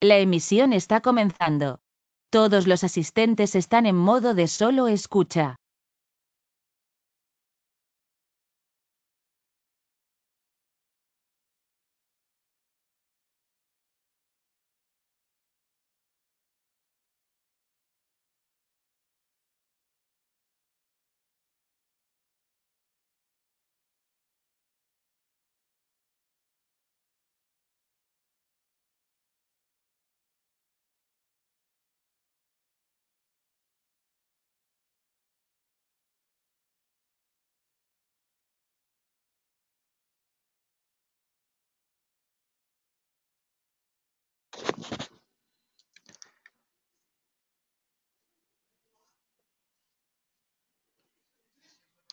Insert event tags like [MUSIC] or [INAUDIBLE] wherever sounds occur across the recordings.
La emisión está comenzando. Todos los asistentes están en modo de solo escucha.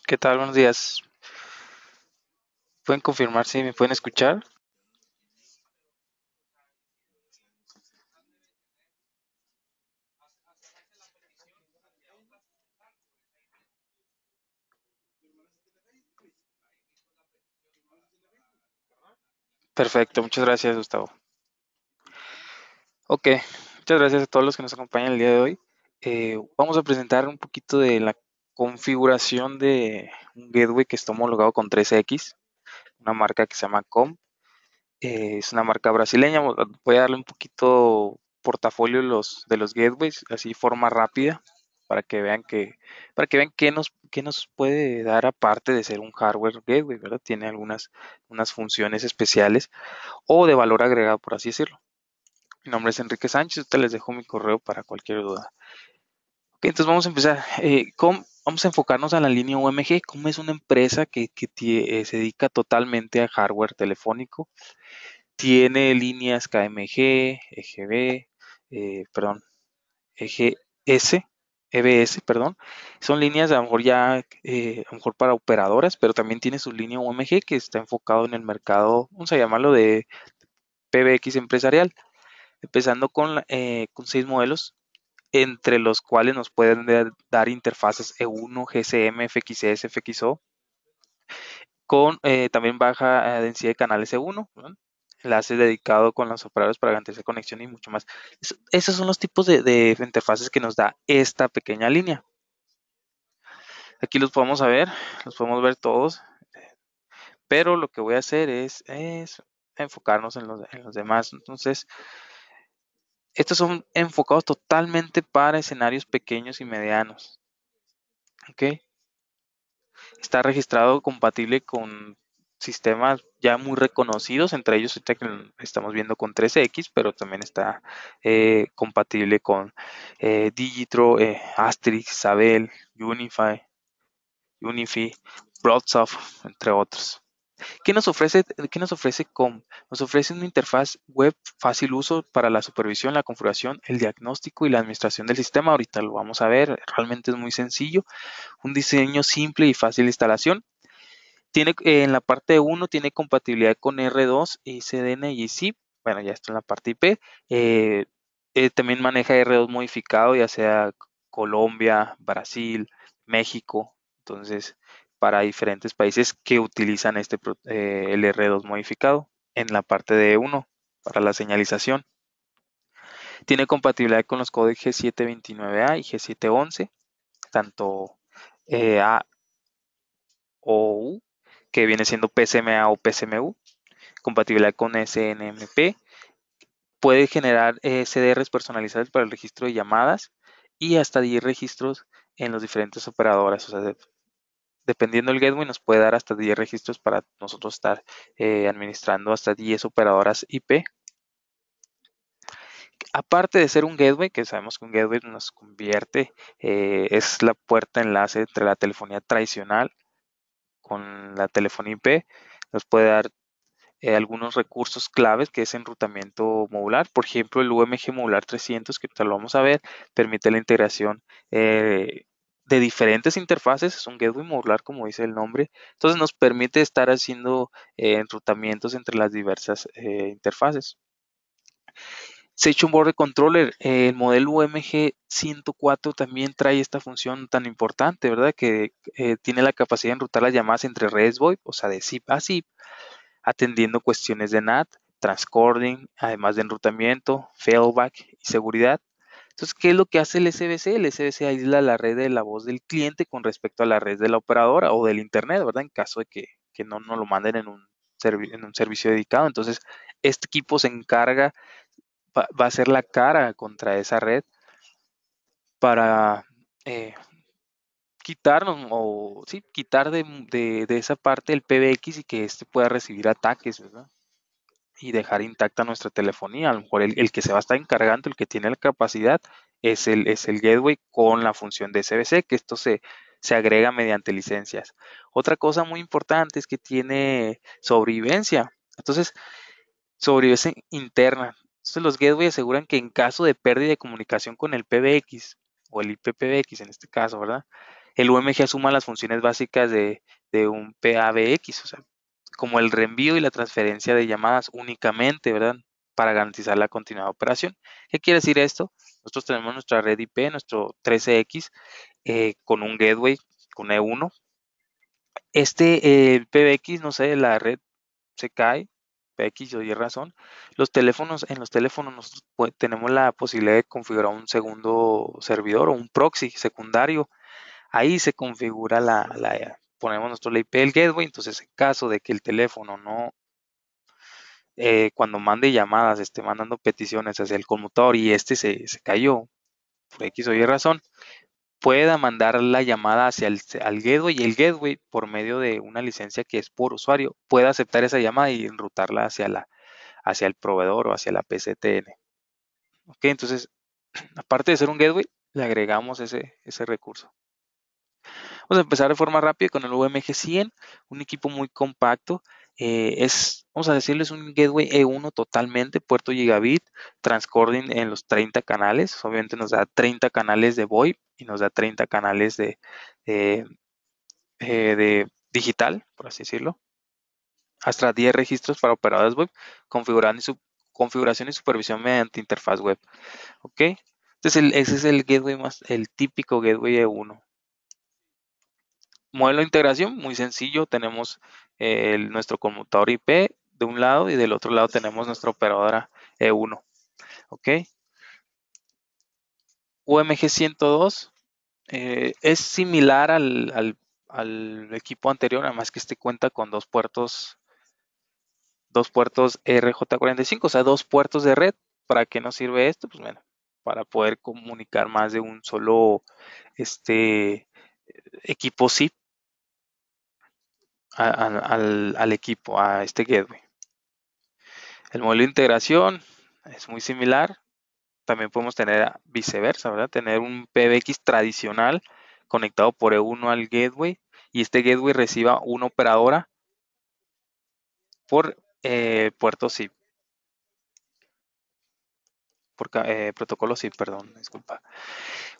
¿Qué tal? Buenos días. ¿Pueden confirmar si me pueden escuchar? Perfecto, muchas gracias Gustavo. Ok, muchas gracias a todos los que nos acompañan el día de hoy. Eh, vamos a presentar un poquito de la configuración de un gateway que está homologado con 3X, una marca que se llama Com. Eh, es una marca brasileña. Voy a darle un poquito portafolio de los, de los gateways, así forma rápida, para que vean que, para que vean qué nos, qué nos puede dar aparte de ser un hardware gateway, ¿verdad? Tiene algunas unas funciones especiales o de valor agregado, por así decirlo. Mi nombre es Enrique Sánchez, te les dejo mi correo para cualquier duda. Entonces vamos a empezar. Eh, vamos a enfocarnos a la línea UMG. Como es una empresa que, eh, se dedica totalmente a hardware telefónico? Tiene líneas KMG, EGB, eh, perdón, EGS, EBS, perdón. Son líneas a lo mejor ya, a lo mejor para operadoras, pero también tiene su línea UMG que está enfocado en el mercado, vamos a llamarlo de PBX empresarial. Empezando con, con seis modelos entre los cuales nos pueden dar interfaces E1, gcm, FXS, FXO, con eh, también baja eh, densidad de canales E1, ¿no? enlaces dedicados con los operadores para garantizar conexión y mucho más. esos son los tipos de, interfaces que nos da esta pequeña línea. Aquí los podemos ver, los podemos ver todos, pero lo que voy a hacer es, enfocarnos en los, en los demás. Entonces, estos son enfocados totalmente para escenarios pequeños y medianos. Está registrado compatible con sistemas ya muy reconocidos, entre ellos este estamos viendo con 3X, pero también está eh, compatible con eh, Digitro, eh, Asterix, Sabel, Unify, BroadSoft, entre otros. ¿Qué nos ofrece, qué nos ofrece COM? Nos ofrece una interfaz web fácil uso para la supervisión, la configuración, el diagnóstico y la administración del sistema. Ahorita lo vamos a ver, realmente es muy sencillo. Un diseño simple y fácil de instalación. Tiene, en la parte 1 tiene compatibilidad con R2, CDN y SIP. Bueno, ya está en la parte IP. Eh, eh, también maneja R2 modificado, ya sea Colombia, Brasil, México. Entonces, para diferentes países que utilizan este eh, el R2 modificado en la parte de 1 para la señalización. Tiene compatibilidad con los códigos G729A y G711, tanto eh, A o U, que viene siendo PSMa o PSMu compatibilidad con SNMP, puede generar CDRs eh, personalizados para el registro de llamadas y hasta 10 registros en los diferentes operadores o dependiendo del gateway, nos puede dar hasta 10 registros para nosotros estar eh, administrando hasta 10 operadoras IP. Aparte de ser un gateway, que sabemos que un gateway nos convierte, eh, es la puerta enlace entre la telefonía tradicional con la telefonía IP, nos puede dar eh, algunos recursos claves que es enrutamiento modular. Por ejemplo, el UMG modular 300, que lo vamos a ver, permite la integración de diferentes interfaces, es un gateway modular como dice el nombre, entonces nos permite estar haciendo eh, enrutamientos entre las diversas eh, interfaces. se interfaces. un Border Controller, eh, el modelo UMG 104 también trae esta función tan importante, ¿verdad? Que tiene la capacidad de enrutar las llamadas entre redes VoIP, o sea, de SIP a SIP, atendiendo cuestiones de NAT, transcording, además de enrutamiento, failback y seguridad. Entonces, ¿qué es lo que hace el SBC? El SBC aísla la red de la voz del cliente con respecto a la red de la operadora o del Internet, ¿verdad? En caso de que, no nos lo manden en un, servicio dedicado. Entonces, este equipo se encarga, va, a ser la cara contra esa red para eh, quitarnos o sí, quitar de, de, esa parte el PBX y que éste pueda recibir ataques, ¿verdad? y dejar intacta nuestra telefonía. A lo mejor el, que se va a estar encargando, el que tiene la capacidad, es el, es el gateway con la función de SBC, que esto se, se agrega mediante licencias. Otra cosa muy importante es que tiene sobrevivencia. Entonces, sobrevivencia interna. Entonces, los gateways aseguran que en caso de pérdida de comunicación con el PBX, o el IPPBX en este caso, ¿verdad? El UMG asuma las funciones básicas de, de un PABX, o sea, como el reenvío y la transferencia de llamadas únicamente, ¿verdad? Para garantizar la continuada operación. ¿Qué quiere decir esto? Nosotros tenemos nuestra red IP, nuestro 13X, eh, con un gateway, con E1. Este eh, PBX, no sé, la red se cae, PBX o di razón, los teléfonos, en los teléfonos nosotros tenemos la posibilidad de configurar un segundo servidor o un proxy secundario. Ahí se configura la, la, ponemos nuestro el gateway, entonces en caso de que el teléfono no, eh, cuando mande llamadas, esté mandando peticiones hacia el conmutador y este se, cayó por X o Y razón, pueda mandar la llamada hacia el al gateway y el gateway por medio de una licencia que es por usuario pueda aceptar esa llamada y enrutarla hacia la hacia el proveedor o hacia la PCTN. Ok, entonces [CLEARS THROAT] aparte de ser un gateway le agregamos ese, ese recurso. Vamos a empezar de forma rápida con el UMG 100, un equipo muy compacto. Eh, es, vamos a decirles, un gateway E1 totalmente, puerto gigabit, transcording en los 30 canales. Obviamente nos da 30 canales de VoIP y nos da 30 canales eh, de, digital, por así decirlo. Hasta 10 registros para operadores web, configurando configuración y supervisión mediante interfaz web. ¿Ok? Entonces, este ese es el gateway más, el típico gateway E1 modelo de integración, muy sencillo, tenemos eh, nuestro conmutador IP de un lado y del otro lado tenemos nuestra operadora E1. ¿Ok? UMG 102 eh, es similar al, equipo anterior, además que este cuenta con dos puertos, dos puertos RJ45, o sea, dos puertos de red. ¿Para qué nos sirve esto? Pues bueno, para poder comunicar más de un solo este, equipo SIP al, equipo, a este gateway. El modelo de integración es muy similar. También podemos tener viceversa, ¿verdad? Tener un PBX tradicional conectado por E1 al gateway y este gateway reciba una operadora por eh, puerto SIP por, eh, protocolo perdón, disculpa.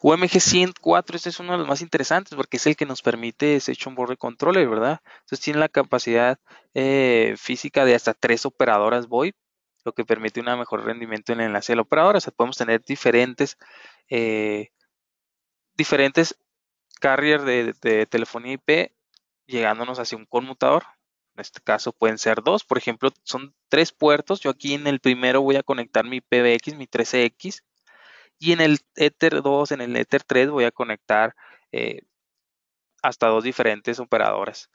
UMG 104, este es uno de los más interesantes porque es el que nos permite Session Border Controller, ¿verdad? Entonces tiene la capacidad eh, física de hasta tres operadoras VoIP, lo que permite un mejor rendimiento en el enlace de la operadora. O sea, podemos tener diferentes, eh, diferentes carriers de, de, telefonía IP llegándonos hacia un conmutador. En este caso pueden ser dos, por ejemplo, son tres puertos. Yo aquí en el primero voy a conectar mi PBX, mi 13X, e y en el Ether 2, en el Ether 3 voy a conectar eh, hasta dos diferentes operadoras.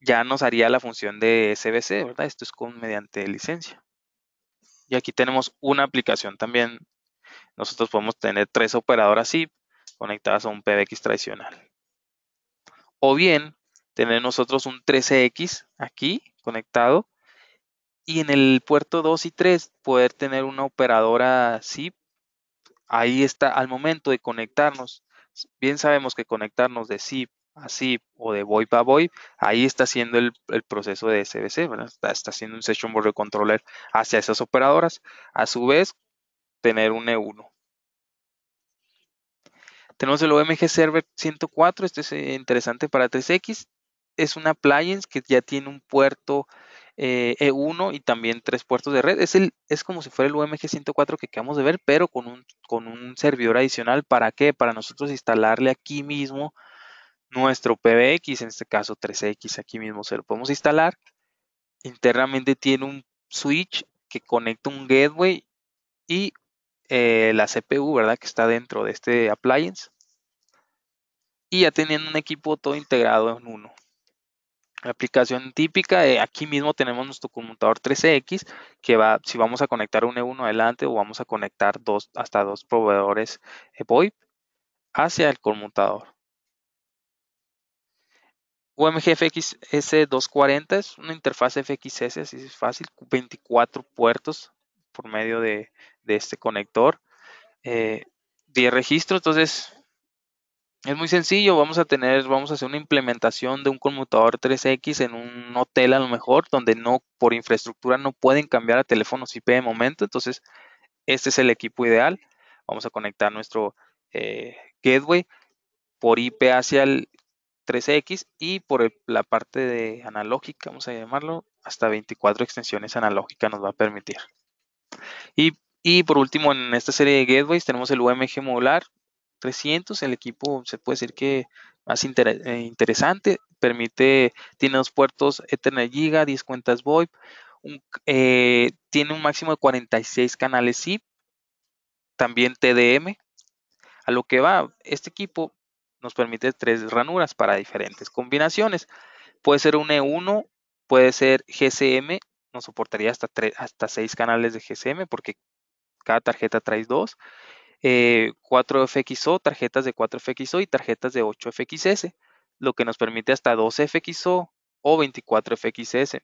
Ya nos haría la función de SBC, ¿verdad? Esto es con, mediante licencia. Y aquí tenemos una aplicación también. Nosotros podemos tener tres operadoras SIP conectadas a un PBX tradicional. O bien tener nosotros un 13X aquí conectado y en el puerto 2 y 3 poder tener una operadora SIP. Ahí está, al momento de conectarnos, bien sabemos que conectarnos de SIP a SIP o de VoIP a VoIP, ahí está haciendo el, proceso de SBC, Está, está haciendo un Session Border Controller hacia esas operadoras. A su vez, tener un E1. Tenemos el OMG Server 104, este es eh, interesante para 3X, es una appliance que ya tiene un puerto E1 eh, e y también tres puertos de red. Es, el, es como si fuera el UMG 104 que acabamos de ver, pero con un, con un servidor adicional. ¿Para qué? Para nosotros instalarle aquí mismo nuestro PBX, en este caso 3X, aquí mismo se lo podemos instalar. Internamente tiene un switch que conecta un gateway y eh, la CPU, ¿verdad? Que está dentro de este appliance. Y ya teniendo un equipo todo integrado en uno aplicación típica, eh, aquí mismo tenemos nuestro conmutador 13X, que va, si vamos a conectar un E1 adelante o vamos a conectar dos, hasta dos proveedores eh, VoIP hacia el conmutador. UMG 240 es una interfaz FXS, así es fácil, 24 puertos por medio de, este conector, eh, 10 registros, entonces es muy sencillo, vamos a tener, vamos a hacer una implementación de un conmutador 3X en un hotel a lo mejor, donde no, por infraestructura no pueden cambiar a teléfonos IP de momento, entonces este es el equipo ideal. Vamos a conectar nuestro eh, gateway por IP hacia el 3X y por la parte de analógica, vamos a llamarlo, hasta 24 extensiones analógicas nos va a permitir. Y, y por último, en esta serie de gateways tenemos el UMG modular, 300, el equipo se puede decir que más eh, interesante, permite, tiene dos puertos Ethernet Giga, 10 cuentas VoIP, eh, tiene un máximo de 46 canales SIP, también TDM. A lo que va, este equipo nos permite tres ranuras para diferentes combinaciones. Puede ser un E1, puede ser GCM, nos soportaría hasta, tres, hasta seis canales de GCM porque cada tarjeta trae dos. 4FXO, eh, tarjetas de 4FXO y tarjetas de 8FXS, lo que nos permite hasta 12FXO o 24FXS.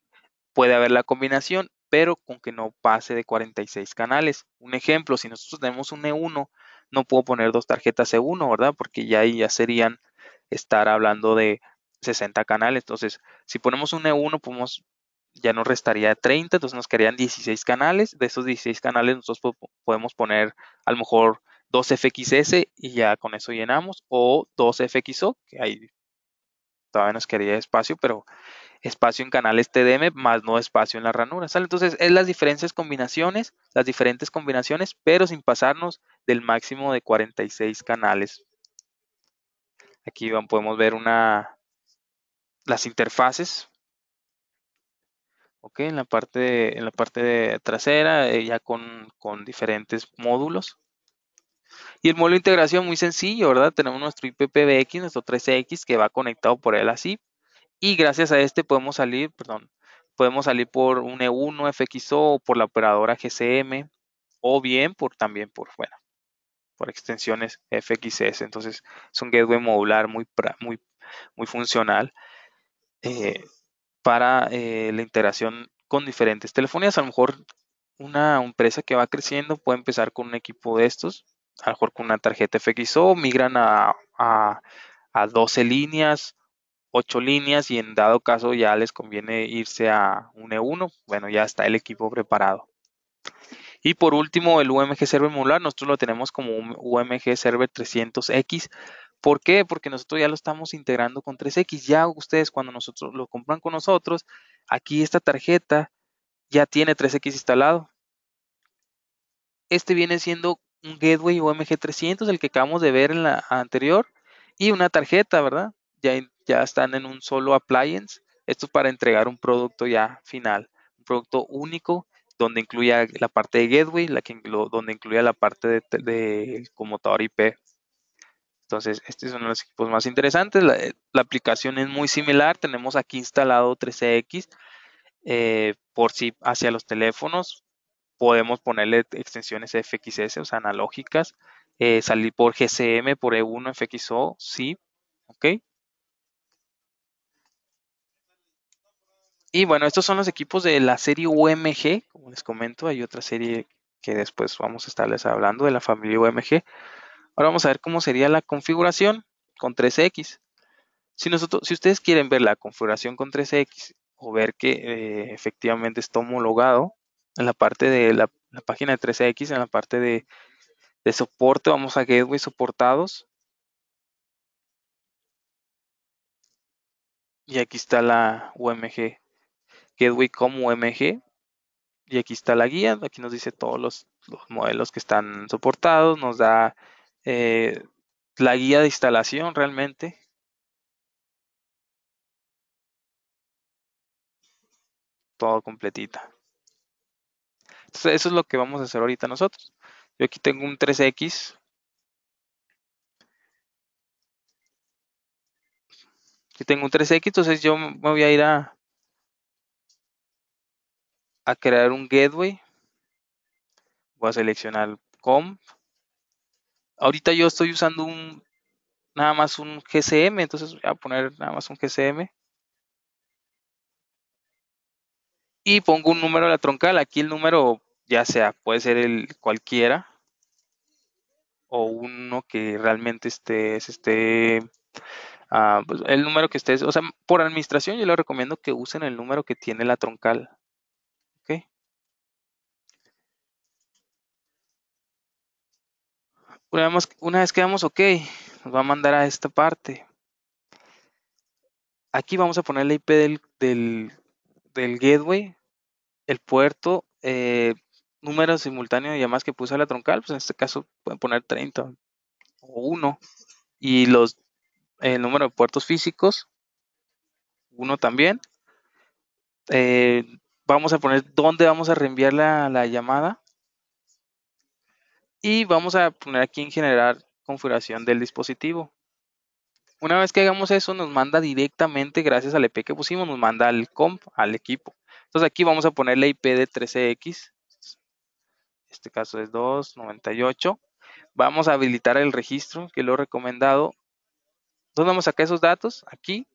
Puede haber la combinación, pero con que no pase de 46 canales. Un ejemplo, si nosotros tenemos un E1, no puedo poner dos tarjetas E1, ¿verdad? Porque ya ahí ya serían estar hablando de 60 canales. Entonces, si ponemos un E1, podemos ya nos restaría 30, entonces nos quedarían 16 canales. De esos 16 canales nosotros podemos poner a lo mejor 2 FXS y ya con eso llenamos, o 2 FXO, que ahí todavía nos quedaría espacio, pero espacio en canales TDM más no espacio en la ranura, Entonces es las diferentes combinaciones, las diferentes combinaciones, pero sin pasarnos del máximo de 46 canales. Aquí podemos ver una, las interfaces en la parte, en la parte trasera, eh, ya con, diferentes módulos. Y el módulo de integración muy sencillo, ¿verdad? Tenemos nuestro IPPBX, nuestro 3X que va conectado por él así Y gracias a este podemos salir, perdón, podemos salir por un E1, FXO o por la operadora GCM o bien por también por, bueno, por extensiones FXS. Entonces es un gateway modular muy, muy, muy funcional. Eh, para eh, la integración con diferentes telefonías. A lo mejor una empresa que va creciendo puede empezar con un equipo de estos, a lo mejor con una tarjeta FXO, migran a, a 12 líneas, 8 líneas y en dado caso ya les conviene irse a un E1, bueno, ya está el equipo preparado. Y por último, el UMG Server Modular, nosotros lo tenemos como un UMG Server 300X. ¿Por qué? Porque nosotros ya lo estamos integrando con 3X. Ya ustedes cuando nosotros lo compran con nosotros, aquí esta tarjeta ya tiene 3X instalado. Este viene siendo un gateway OMG300, el que acabamos de ver en la anterior, y una tarjeta, ¿verdad? Ya, ya están en un solo appliance. Esto es para entregar un producto ya final, un producto único donde incluya la parte de gateway, la que, donde incluya la parte del de conmutador IP. Entonces, este es uno de los equipos más interesantes. La, eh, aplicación es muy similar. Tenemos aquí instalado 13X eh, por si hacia los teléfonos. Podemos ponerle extensiones FXS, o sea, analógicas. Eh, salir por GCM, por E1, FXO, sí. Ok. Y bueno, estos son los equipos de la serie UMG. Como les comento, hay otra serie que después vamos a estarles hablando de la familia UMG. Ahora vamos a ver cómo sería la configuración con 3X. Si, nosotros, si ustedes quieren ver la configuración con 3X o ver que eh, efectivamente está homologado en la parte de la, página de 3X, en la parte de, soporte, vamos a Gateway Soportados. Y aquí está la UMG, Gateway como UMG. Y aquí está la guía, aquí nos dice todos los modelos que están soportados, nos da eh, la guía de instalación realmente. Todo completita. Entonces, eso es lo que vamos a hacer ahorita nosotros. Yo aquí tengo un 3X. Aquí tengo un 3X, entonces yo me voy a ir a, a crear un gateway. Voy a seleccionar COM ahorita yo estoy usando un nada más un GCM, entonces voy a poner nada más un GCM. Y pongo un número a la troncal, aquí el número ya sea, puede ser el cualquiera o uno que realmente esté, ah, es pues, el número que estés, o sea, por administración yo les recomiendo que usen el número que tiene la troncal. Pues una vez que damos OK, nos va a mandar a esta parte. Aquí vamos a poner la IP del, gateway, el puerto, eh, número simultáneo de llamadas que puse a la troncal, pues en este caso pueden poner 30 o 1. Y los, el número de puertos físicos, 1 también. Eh, vamos a poner dónde vamos a reenviar la llamada y vamos a poner aquí en generar configuración del dispositivo. Una vez que hagamos eso, nos manda directamente, gracias al IP e que pusimos, nos manda al comp, al equipo. Entonces aquí vamos a poner la IP de 13X. Este caso es 298. Vamos a habilitar el registro, que lo he recomendado. Entonces vamos a sacar esos datos aquí.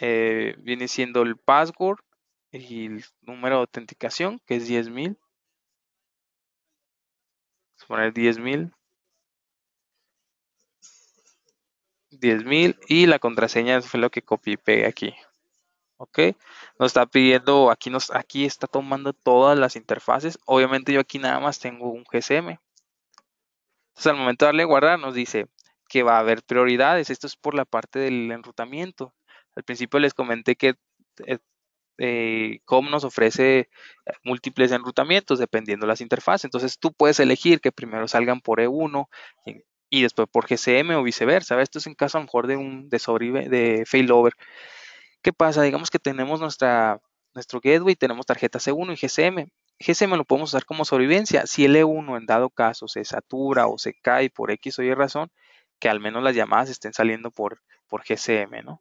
Eh, viene siendo el password y el número de autenticación, que es 10.000. Vamos a poner 10.000. 10.000 y la contraseña fue lo que copié y pegué aquí. ¿Ok? Nos está pidiendo, aquí, nos, aquí está tomando todas las interfaces. Obviamente yo aquí nada más tengo un GSM. Entonces al momento de darle a guardar nos dice que va a haber prioridades. Esto es por la parte del enrutamiento. Al principio les comenté que eh, eh, ¿Cómo nos ofrece múltiples enrutamientos dependiendo las interfaces. Entonces tú puedes elegir que primero salgan por E1 y, después por GCM o viceversa. Esto es en caso a lo mejor de un de, de failover. ¿Qué pasa? Digamos que tenemos nuestra, nuestro gateway, tenemos tarjetas C1 e y GCM. GCM lo podemos usar como sobrevivencia. Si el E1 en dado caso se satura o se cae por X o Y razón, que al menos las llamadas estén saliendo por, por GCM, ¿no?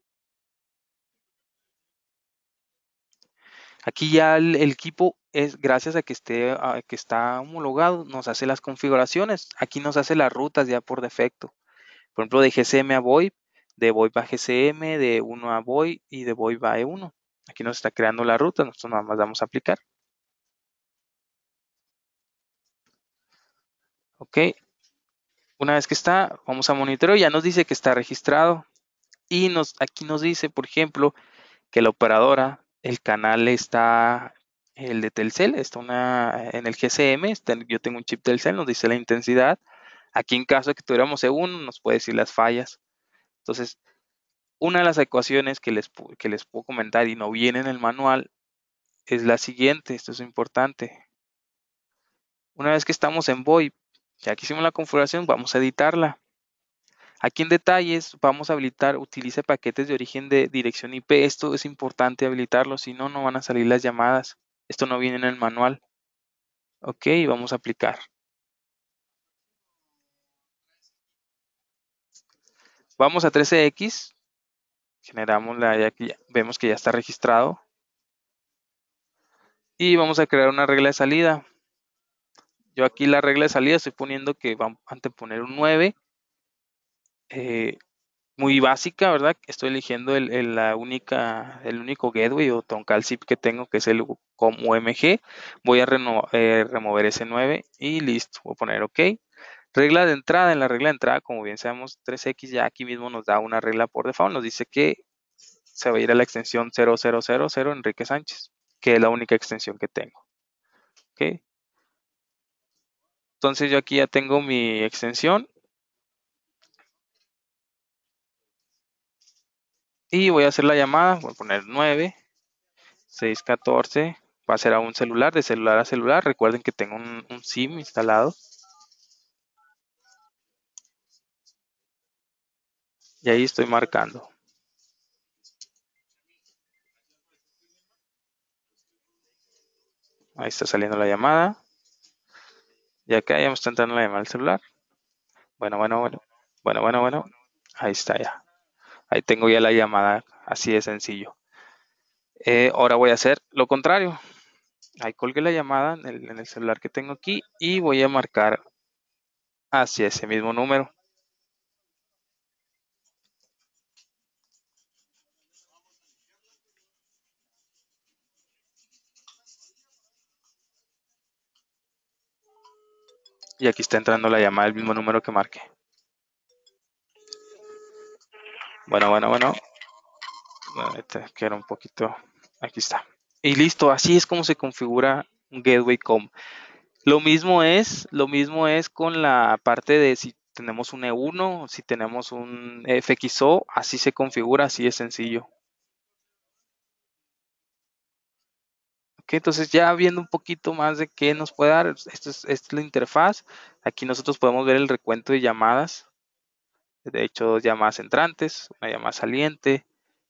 Aquí ya el, equipo es gracias a que esté que está homologado, nos hace las configuraciones. Aquí nos hace las rutas ya por defecto. Por ejemplo, de GCM a VoIP, de VoIP a GCM, de 1 a VoIP y de VoIP a E1. Aquí nos está creando la ruta, nosotros nada más vamos a aplicar. Ok. Una vez que está, vamos a monitoreo, ya nos dice que está registrado. Y nos, aquí nos dice, por ejemplo, que la operadora el canal está el de Telcel, está una, en el GCM, yo tengo un chip Telcel, nos dice la intensidad. Aquí en caso de que tuviéramos E1, nos puede decir las fallas. Entonces, una de las ecuaciones que les, que les puedo comentar y no viene en el manual es la siguiente, esto es importante. Una vez que estamos en VoIP, ya que hicimos la configuración, vamos a editarla. Aquí en detalles vamos a habilitar, utilice paquetes de origen de dirección IP. Esto es importante habilitarlo, si no, no van a salir las llamadas. Esto no viene en el manual. Ok, vamos a aplicar. Vamos a 13X. Generamos la, ya, vemos que ya está registrado. Y vamos a crear una regla de salida. Yo aquí la regla de salida estoy poniendo que vamos a poner un 9 eh, muy básica, ¿verdad? Estoy eligiendo el, la única, el único gateway o toncal zip que tengo, que es el COMUMG. Voy a eh, remover ese 9 y listo, voy a poner OK. Regla de entrada, en la regla de entrada, como bien sabemos, 3X ya aquí mismo nos da una regla por default, nos dice que se va a ir a la extensión 0000 Enrique Sánchez, que es la única extensión que tengo. ¿Okay? Entonces yo aquí ya tengo mi extensión, Y voy a hacer la llamada, voy a poner 9, 14, va a ser a un celular, de celular a celular. Recuerden que tengo un, SIM instalado. Y ahí estoy marcando. Ahí está saliendo la llamada. Y acá ya me está entrando la llamada al celular. Bueno, bueno, bueno. Bueno, bueno, bueno. Ahí está ya. Ahí tengo ya la llamada, así de sencillo. Eh, ahora voy a hacer lo contrario. Ahí colgué la llamada en el, celular que tengo aquí y voy a marcar hacia ese mismo número. y aquí está entrando la llamada el mismo número que marqué. Bueno, bueno, bueno. Este, queda un poquito. Aquí está. Y listo, así es como se configura un gateway com. Lo mismo es, lo mismo es con la parte de si tenemos un E1, si tenemos un FXO, así se configura, así es sencillo. Ok, entonces ya viendo un poquito más de qué nos puede dar, esta es la interfaz. Aquí nosotros podemos ver el recuento de llamadas de hecho dos llamadas entrantes, una llamada saliente,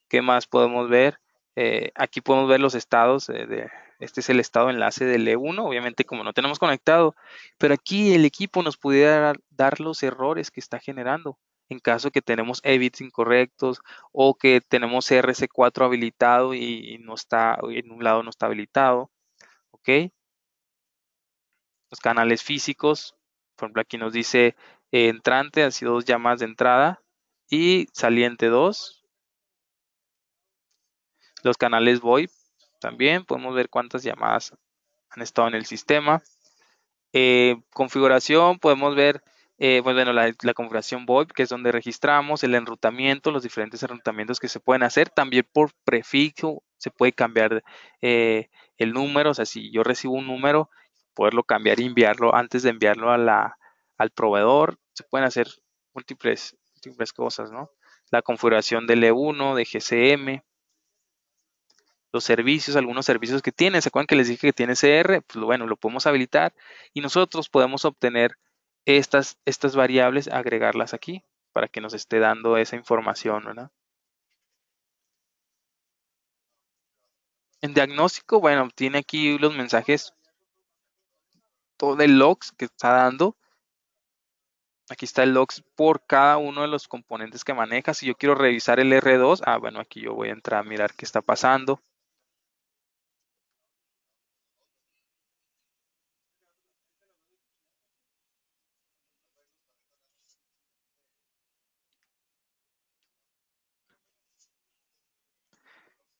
¿qué más podemos ver? Eh, aquí podemos ver los estados, eh, este es el estado enlace del E1, obviamente como no tenemos conectado, pero aquí el equipo nos pudiera dar los errores que está generando en caso que tenemos EBITs incorrectos o que tenemos e RC4 habilitado y, no está, en un lado no está habilitado, ¿ok? Los canales físicos, por ejemplo aquí nos dice eh, entrante, así dos llamadas de entrada, y saliente 2. Los canales VoIP también, podemos ver cuántas llamadas han estado en el sistema. Eh, configuración, podemos ver, eh, pues bueno, la, configuración VoIP, que es donde registramos el enrutamiento, los diferentes enrutamientos que se pueden hacer. También por prefijo se puede cambiar el número, o sea, si yo recibo un número, poderlo cambiar y enviarlo antes de enviarlo a la, al proveedor, se pueden hacer múltiples, múltiples cosas, ¿no? La configuración e de L1, de GCM, los servicios, algunos servicios que tienen, ¿se acuerdan que les dije que tiene CR? Pues bueno, lo podemos habilitar y nosotros podemos obtener estas, estas variables, agregarlas aquí para que nos esté dando esa información, ¿verdad? En diagnóstico, bueno, tiene aquí los mensajes todo el logs que está dando Aquí está el logs por cada uno de los componentes que maneja. Si yo quiero revisar el R2, ah, bueno, aquí yo voy a entrar a mirar qué está pasando.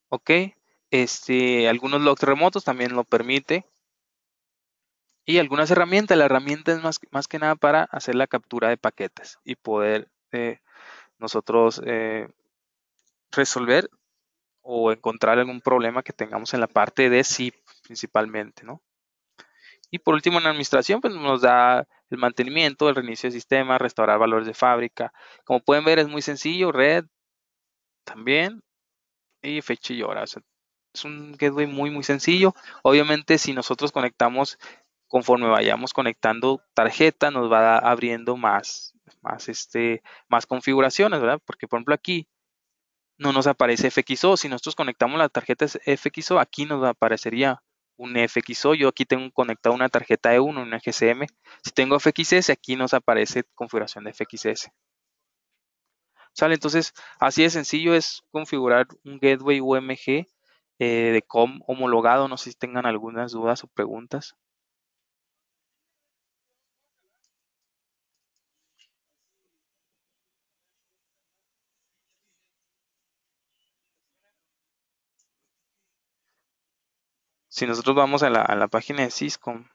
Ok, este, algunos logs remotos también lo permite y algunas herramientas. La herramienta es más, más, que nada para hacer la captura de paquetes y poder eh, nosotros eh, resolver o encontrar algún problema que tengamos en la parte de SIP principalmente, Y por último, en administración, pues nos da el mantenimiento, el reinicio de sistema, restaurar valores de fábrica. Como pueden ver, es muy sencillo, red también y fecha y hora. es un gateway muy, muy sencillo. Obviamente, si nosotros conectamos conforme vayamos conectando tarjeta, nos va abriendo más, más, este, más configuraciones, ¿verdad? Porque, por ejemplo, aquí no nos aparece FXO. Si nosotros conectamos la tarjeta FXO, aquí nos aparecería un FXO. Yo aquí tengo conectado una tarjeta E1, una GCM. Si tengo FXS, aquí nos aparece configuración de FXS. ¿Sale? Entonces, así de sencillo es configurar un gateway UMG eh, de COM homologado. No sé si tengan algunas dudas o preguntas. Si nosotros vamos a la, página de Cisco,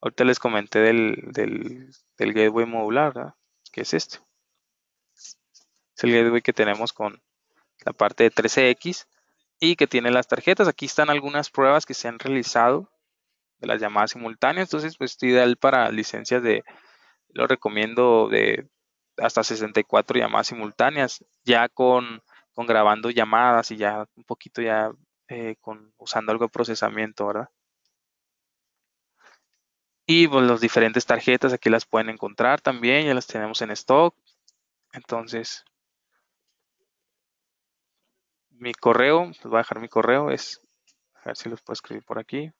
ahorita les comenté del, del, gateway modular, ¿verdad? que es este. Es el gateway que tenemos con la parte de 13X y que tiene las tarjetas. Aquí están algunas pruebas que se han realizado de las llamadas simultáneas. Entonces, pues este ideal para licencias de, lo recomiendo de hasta 64 llamadas simultáneas. Ya con grabando llamadas y ya un poquito ya eh, con, usando algo de procesamiento, ¿verdad? Y pues, las diferentes tarjetas aquí las pueden encontrar también, ya las tenemos en stock. Entonces, mi correo, les voy a dejar mi correo, es, a ver si los puedo escribir por aquí.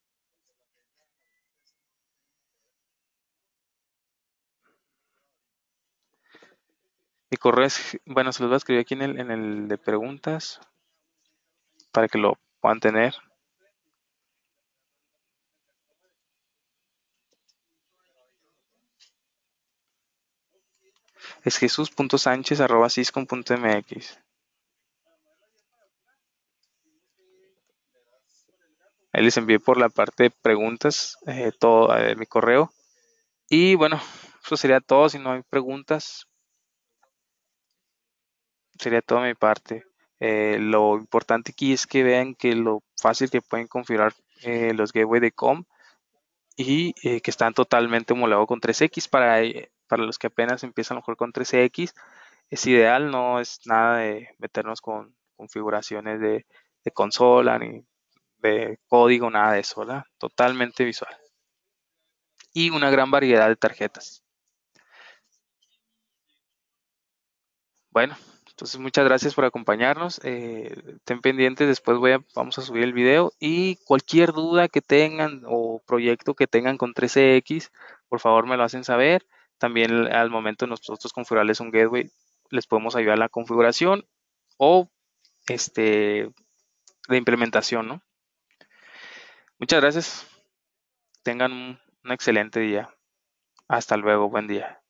correo es, bueno, se los voy a escribir aquí en el, en el de preguntas para que lo puedan tener. Es jesús.sánchez.ciscom.mx. Ahí les envié por la parte de preguntas eh, todo eh, mi correo. Y bueno, eso sería todo. Si no hay preguntas, sería toda mi parte. Eh, lo importante aquí es que vean que lo fácil que pueden configurar eh, los gateway de COM y eh, que están totalmente homologados con 3X. Para, para los que apenas empiezan a mejor con 3X, es ideal, no es nada de meternos con configuraciones de, consola ni de código, nada de eso, totalmente visual. Y una gran variedad de tarjetas. Bueno, entonces, muchas gracias por acompañarnos. Eh, estén pendientes, después vamos a subir el video. Y cualquier duda que tengan o proyecto que tengan con 13X, por favor me lo hacen saber. También al momento nosotros configurarles un gateway, les podemos ayudar a la configuración o este, de implementación. Muchas gracias. Tengan un excelente día. Hasta luego. Buen día.